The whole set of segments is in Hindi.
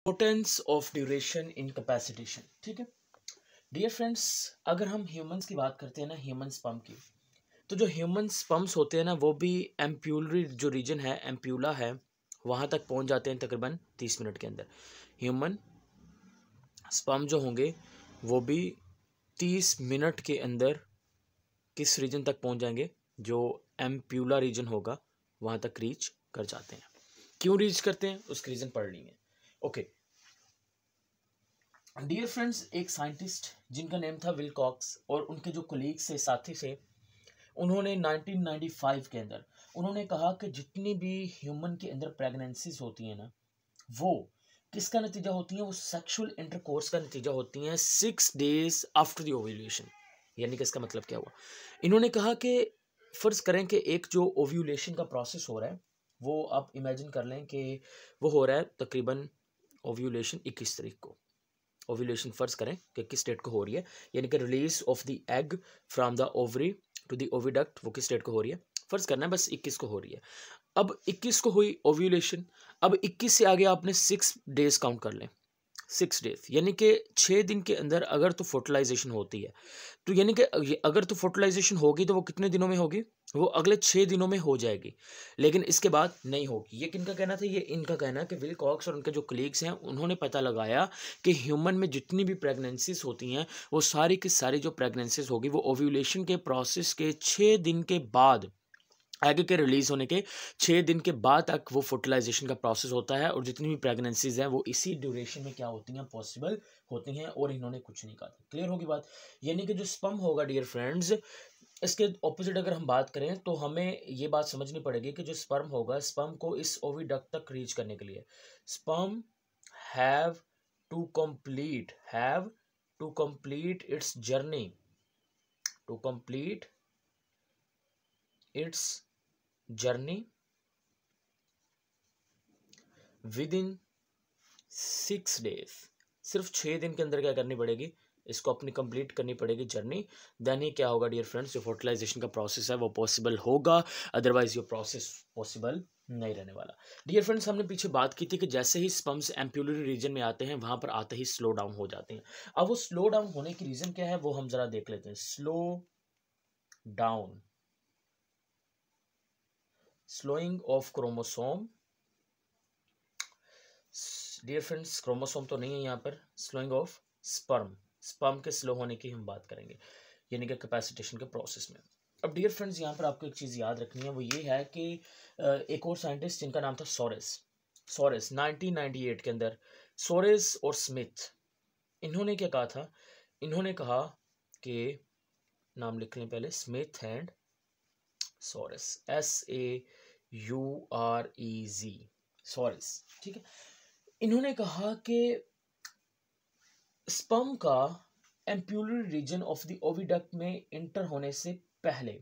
importance of duration in capacitation ठीक है डियर फ्रेंड्स अगर हम ह्यूमंस की बात करते हैं ना ह्यूमन स्पम्प की तो जो ह्यूमन पम्प्स होते हैं ना वो भी एम्प्यूलरी जो रीजन है एम्प्यूला है वहाँ तक पहुँच जाते हैं तकरीबन तीस मिनट के अंदर ह्यूमन स्पम जो होंगे वो भी तीस मिनट के अंदर किस रीजन तक पहुँच जाएंगे जो एम्प्यूला रीजन होगा वहाँ तक रीच कर जाते हैं क्यों रीच करते हैं उसके रीज़न पढ़ लेंगे ओके डियर फ्रेंड्स एक साइंटिस्ट जिनका नेम था विलकॉक्स और उनके जो कोलीग्स थे साथी थे उन्होंने 1995 के अंदर उन्होंने कहा कि जितनी भी ह्यूमन के अंदर प्रेगनेंसीज होती हैं ना वो किसका नतीजा होती है वो सेक्सुअल इंटरकोर्स का नतीजा होती हैं सिक्स डेज आफ्टर दूशन ओव्यूलेशन यानी कि इसका मतलब क्या हुआ इन्होंने कहा कि फ़र्ज़ करें कि एक जो ओव्यूलेशन का प्रोसेस हो रहा है वो आप इमेजिन कर लें कि वो हो रहा है तकरीबन ओव्यूलेशन इक्कीस तारीख को ओव्यूलेशन फर्ज करें कि किस डेट को हो रही है यानी कि release of the egg from the ovary to the oviduct वो किस डेट को हो रही है फर्ज करना है बस इक्कीस को हो रही है अब इक्कीस को हुई ओव्यूलेशन अब इक्कीस से आगे आपने सिक्स डेज काउंट कर लें सिक्स डेज यानी कि छः दिन के अंदर अगर तो फर्टिलाइजेशन होती है तो यानी कि अगर तो फर्टिलाइजेशन होगी तो वो कितने दिनों में होगी वो अगले छः दिनों में हो जाएगी लेकिन इसके बाद नहीं होगी ये किनका कहना था ये इनका कहना कि विल कॉक्स और उनके जो कलीग्स हैं उन्होंने पता लगाया कि ह्यूमन में जितनी भी प्रेगनेंसीज होती हैं वो सारी की सारी जो प्रेगनेंसीज होगी वो ओव्यूलेशन के प्रोसेस के छः दिन के बाद एग के रिलीज़ होने के छः दिन के बाद तक वो फर्टिलाइजेशन का प्रोसेस होता है और जितनी भी प्रेगनेंसीज हैं वो इसी ड्यूरेशन में क्या होती हैं पॉसिबल होती हैं और इन्होंने कुछ नहीं कहा था क्लियर होगी बात यानी कि जो स्पम होगा डियर फ्रेंड्स इसके ऑपोजिट अगर हम बात करें तो हमें ये बात समझनी पड़ेगी कि जो स्पर्म होगा स्पर्म को इस ओविडक तक रीच करने के लिए sperm have to complete have to complete its journey to complete its within six days सिर्फ छः दिन के अंदर क्या करनी पड़ेगी इसको अपनी कंप्लीट करनी पड़ेगी जर्नी देन ही क्या होगा डियर फ्रेंड्स जो फर्टिलाइजेशन का प्रोसेस है वो पॉसिबल होगा अदरवाइज ये प्रोसेस पॉसिबल नहीं रहने वाला डियर फ्रेंड्स हमने पीछे बात की थी कि जैसे ही स्पम्स एम्प्यूलरी रीजन में आते हैं वहाँ पर आते ही स्लो डाउन हो जाते हैं अब वो स्लो डाउन होने की रीज़न क्या है वो हम ज़रा देख लेते हैं slow down slowing off chromosome dear friends chromosome तो नहीं है यहाँ पर स्लोइंग ऑफ स्पर्म स्पर्म के स्लो होने की हम बात करेंगे यानी कि कैपेसिटेशन के प्रोसेस में अब डियर फ्रेंड्स यहाँ पर आपको एक चीज़ याद रखनी है वो ये है कि एक और साइंटिस्ट जिनका नाम था सोरेस सोरेस 1998 के अंदर सोरेस और स्मिथ इन्होंने क्या कहा था इन्होंने कहा कि नाम लिख लें पहले Smith and Soares S A U R E G Soares ठीक है इन्होंने कहा कि स्पम का ampullary region of the oviduct में इंटर होने से पहले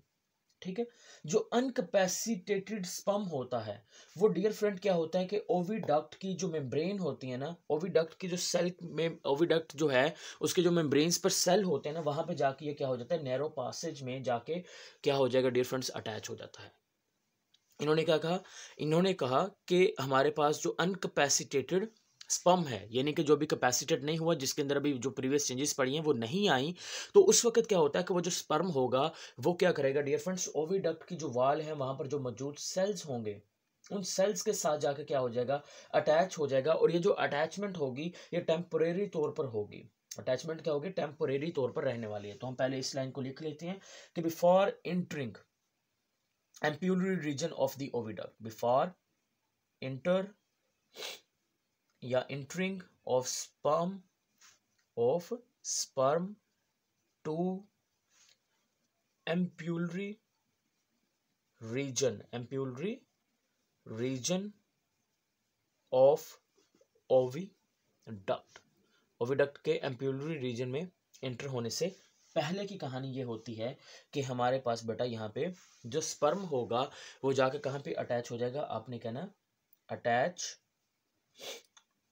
ठीक है जो अनकपेसिटेटेड स्पम होता है वो डियर फ्रेंड क्या होता है कि ओविडक्ट की जो मेम्ब्रेन होती है ना ओविडक्ट की जो सेल में ओविडक्ट जो है उसके जो मेम्ब्रेन पर सेल होते हैं ना वहां पे जाके ये क्या हो जाता है नैरो पासेज में जाके क्या हो जाएगा डियर फ्रेंड्स अटैच हो जाता है इन्होंने क्या कहा इन्होंने कहा कि हमारे पास जो अनकपैसिटेटेड स्पम है यानी कि जो भी कैपेसिटेड नहीं हुआ जिसके अंदर अभी जो प्रीवियस चेंजेस पड़ी हैं वो नहीं आई तो उस वक्त क्या होता है कि वो जो स्पर्म होगा वो क्या करेगा डियर फ्रेंड्स ओवीडक्ट की जो वाल है वहाँ पर जो मौजूद सेल्स होंगे उन सेल्स के साथ जाकर क्या हो जाएगा अटैच हो जाएगा और ये जो अटैचमेंट होगी ये टेम्परेरी तौर पर होगी अटैचमेंट क्या होगी टेम्परेरी तौर पर रहने वाली है तो हम पहले इस लाइन को लिख लेते हैं कि before entering ampullary region of the oviduct before enter या entering of sperm of sperm to ampullary region ampullary region of oviduct oviduct के एम्प्यूलरी रीजन में इंटर होने से पहले की कहानी ये होती है कि हमारे पास बेटा यहाँ पे जो स्पर्म होगा वो जाके कहाँ पे अटैच हो जाएगा आपने कहना अटैच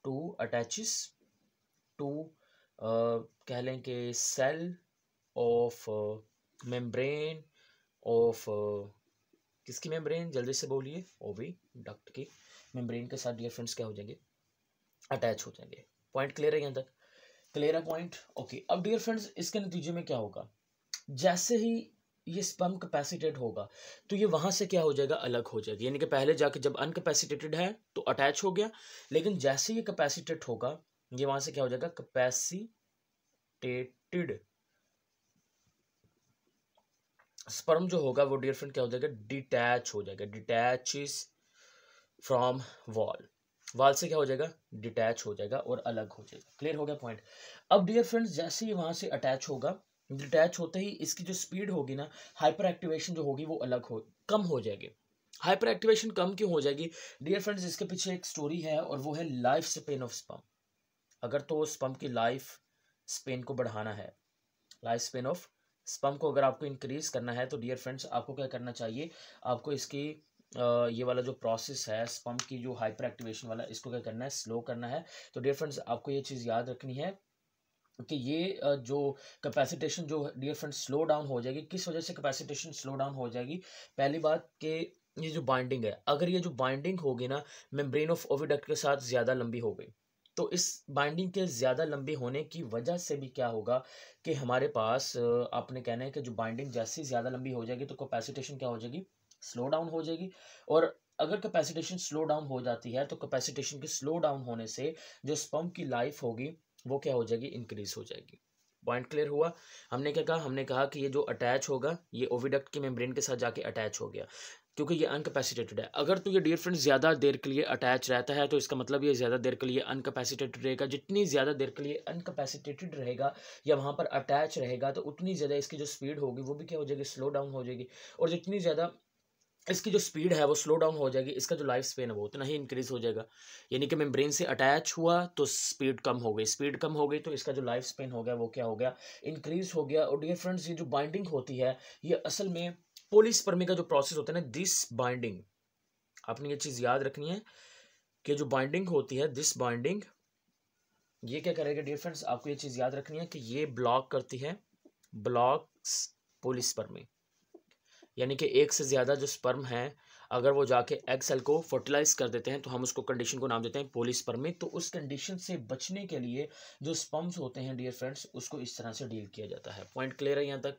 टू अटैचिस टू कह लें कि सेल ऑफ मेम्ब्रेन ऑफ किसकी मेम्ब्रेन जल्दी से बोलिए ओवी डक्ट की मेम्ब्रेन के साथ डियर फ्रेंड्स क्या हो जाएंगे अटैच हो जाएंगे पॉइंट क्लियर है यहाँ तक क्लियर है पॉइंट ओके अब डियर फ्रेंड्स इसके नतीजे में क्या होगा जैसे ही ये स्पम कैपेसिटेड होगा तो ये वहां से क्या हो जाएगा अलग हो जाएगा यानी कि पहले जाके जब अनकैपेसिटेटेड है तो अटैच हो गया लेकिन जैसे ये कैपेसिटेट होगा ये वहां से क्या हो जाएगा कैपेसिटेटेड स्पर्म जो होगा वो डियर फ्रेंड क्या हो जाएगा डिटैच हो जाएगा डिटैच फ्रॉम वॉल वाल से क्या हो जाएगा डिटैच हो जाएगा और अलग हो जाएगा क्लियर हो गया पॉइंट अब डियर फ्रेंड्स जैसे ही वहाँ से अटैच होगा डिटैच होते ही इसकी जो स्पीड होगी ना हाइपर एक्टिवेशन जो होगी वो अलग हो कम हो जाएगी हाइपर एक्टिवेशन कम क्यों हो जाएगी डियर फ्रेंड्स इसके पीछे एक स्टोरी है और वो है लाइफ स्पेन ऑफ स्पम अगर तो स्पम की लाइफ स्पेन को बढ़ाना है लाइफ स्पेन ऑफ स्पम को अगर आपको इंक्रीज करना है तो डियर फ्रेंड्स आपको क्या करना चाहिए आपको इसकी ये वाला जो प्रोसेस है स्पम्प की जो हाइपर एक्टिवेशन वाला इसको क्या करना है स्लो करना है तो डियर फ्रेंड्स आपको ये चीज़ याद रखनी है कि ये जो कैपेसिटेशन जो डियर फ्रेंड्स स्लो डाउन हो जाएगी किस वजह से कैपेसिटेशन स्लो डाउन हो जाएगी पहली बात कि ये जो बाइंडिंग है अगर ये जो बाइंडिंग होगी ना मेम्ब्रेन ऑफ ओविडक्ट के साथ ज़्यादा लंबी हो गई तो इस बाइंडिंग के ज़्यादा लंबी होने की वजह से भी क्या होगा कि हमारे पास आपने कहना है कि जो बाइंडिंग जैसी ज़्यादा लंबी हो जाएगी तो कैपेसिटेशन क्या हो जाएगी स्लो डाउन हो जाएगी और अगर कैपेसिटेशन स्लो डाउन हो जाती है तो कैपेसिटेशन के स्लो डाउन होने से जो स्पम्प की लाइफ होगी वो क्या हो जाएगी इंक्रीज हो जाएगी पॉइंट क्लियर हुआ हमने क्या कहा हमने कहा कि ये जो अटैच होगा ये ओविडक्ट की मेम्ब्रेन के साथ जाके अटैच हो गया क्योंकि ये अनकैपेसिटेटेड है अगर तो ये डियर फ्रेंड ज़्यादा देर के लिए अटैच रहता है तो इसका मतलब ये ज़्यादा देर के लिए अनकैपेसिटेटेड रहेगा जितनी ज़्यादा देर के लिए अनकैपेसिटेटेड रहेगा या वहाँ पर अटैच रहेगा तो उतनी ज़्यादा इसकी जो स्पीड होगी वो भी क्या हो जाएगी स्लो डाउन हो जाएगी और जितनी ज़्यादा इसकी जो स्पीड है वो स्लो डाउन हो जाएगी इसका जो लाइफ स्पेन है वो उतना ही इंक्रीज हो जाएगा यानी कि मेम्ब्रेन से अटैच हुआ तो स्पीड कम हो गई स्पीड कम हो गई तो इसका जो लाइफ स्पेन हो गया वो क्या हो गया इंक्रीज हो गया और डियर फ्रेंड्स ये जो बाइंडिंग होती है ये असल में पोलिसपर्मी का जो प्रोसेस होता है ना दिस बाइंडिंग आपने ये चीज़ याद रखनी है कि जो बाइंडिंग होती है दिस बाइंडिंग ये क्या करेगा डियर फ्रेंड्स आपको ये चीज़ याद रखनी है कि ये ब्लॉक करती है ब्लॉक्स पोलिसपर्मी यानी कि एक से ज़्यादा जो स्पर्म हैं अगर वो जाके एग सेल को फर्टिलाइज कर देते हैं तो हम उसको कंडीशन को नाम देते हैं पोलिस्पर्मिक तो उस कंडीशन से बचने के लिए जो स्पम्स होते हैं डियर फ्रेंड्स उसको इस तरह से डील किया जाता है पॉइंट क्लियर है यहाँ तक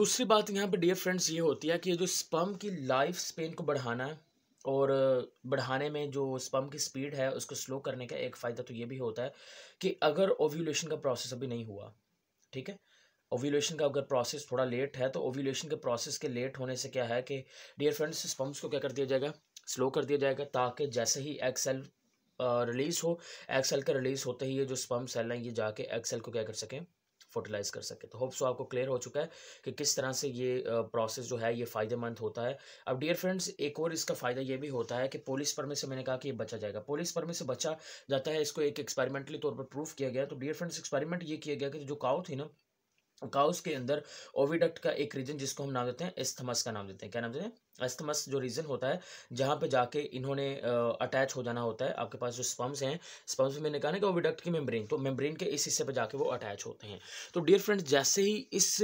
दूसरी बात यहाँ पे डियर फ्रेंड्स ये होती है कि जो स्पम की लाइफ स्पेन को बढ़ाना और बढ़ाने में जो स्पम की स्पीड है उसको स्लो करने का एक फ़ायदा तो ये भी होता है कि अगर ओव्यूलेशन का प्रोसेस अभी नहीं हुआ ठीक है ओव्यूलेशन का अगर प्रोसेस थोड़ा लेट है तो ओव्यूलेशन के प्रोसेस के लेट होने से क्या है कि डियर फ्रेंड्स स्पम्स को क्या कर दिया जाएगा स्लो कर दिया जाएगा ताकि जैसे ही एग सेल रिलीज़ हो एग सेल का रिलीज़ होते ही ये जो स्पम सेल हैं ये जाके एग सेल को क्या कर सकें फर्टिलाइज़ कर सके तो होप्स आपको क्लियर हो चुका है कि किस तरह से ये प्रोसेस जो है ये फ़ायदेमंद होता है अब डियर फ्रेंड्स एक और इसका फ़ायदा ये भी होता है कि पोलिस परमे से मैंने कहा कि ये बचा जाएगा पोलिस परमे से बचा जाता है इसको एक एक्सपेरिमेंटली तौर पर प्रूफ किया गया तो डियर फ्रेंड्स एक्सपेरिमेंट ये किया गया कि जो काउ थी ना काउस के अंदर ओविडक्ट का एक रीजन जिसको हम नाम देते हैं एस्थमस का नाम देते हैं क्या नाम देते हैं एस्थमस जो रीजन होता है जहाँ पे जाके इन्होंने अटैच हो जाना होता है आपके पास जो स्पम्स हैं स्पम्स में मैंने कहा ना कि ओविडक्ट की मेम्ब्रेन तो मेम्ब्रेन के इस हिस्से पे जाके वो अटैच होते हैं तो डियर फ्रेंड्स जैसे ही इस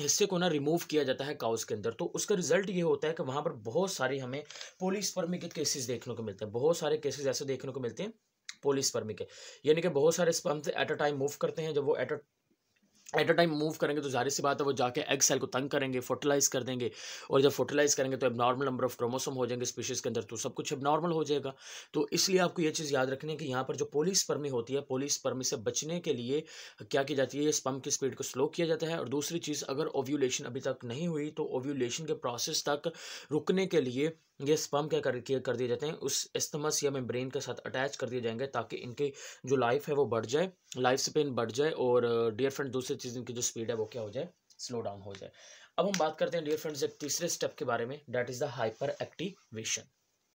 हिस्से को ना रिमूव किया जाता है काउस के अंदर तो उसका रिजल्ट ये होता है कि वहाँ पर बहुत सारे हमें पोलिस्पर्मी के केसेस देखने को मिलते हैं बहुत सारे केसेस ऐसे देखने को मिलते हैं पोलिस्पर्मी के यानी कि बहुत सारे sperms at a time move करते हैं जब वो at a at a time move करेंगे तो जाहिर सी बात है वो जाके एग सेल को तंग करेंगे फर्टिलाइज कर देंगे और जब फर्टिलाइज करेंगे तो अब नॉर्मल नंबर ऑफ क्रोमोसोम हो जाएंगे स्पीशीज़ के अंदर तो सब कुछ अब नॉर्मल हो जाएगा तो इसलिए आपको ये चीज़ याद रखनी है कि यहाँ पर जो पोलिस परमी होती है पोलिस परमी से बचने के लिए क्या की जाती है स्पम की स्पीड को स्लो किया जाता है और दूसरी चीज़ अगर ओव्यूलेशन अभी तक नहीं हुई तो ओव्यूलेशन के प्रोसेस तक रुकने के लिए ये स्पम क्या कर कर दिए जाते हैं उस एस्थमस या मेम्ब्रेन के साथ अटैच कर दिए जाएंगे ताकि इनकी जो लाइफ है वो बढ़ जाए लाइफ स्पेन बढ़ जाए और डियर uh, फ्रेंड दूसरी चीज़ इनकी जो स्पीड है वो क्या हो जाए स्लो डाउन हो जाए अब हम बात करते हैं डियर फ्रेंड्स एक तीसरे स्टेप के बारे में that is the hyper activation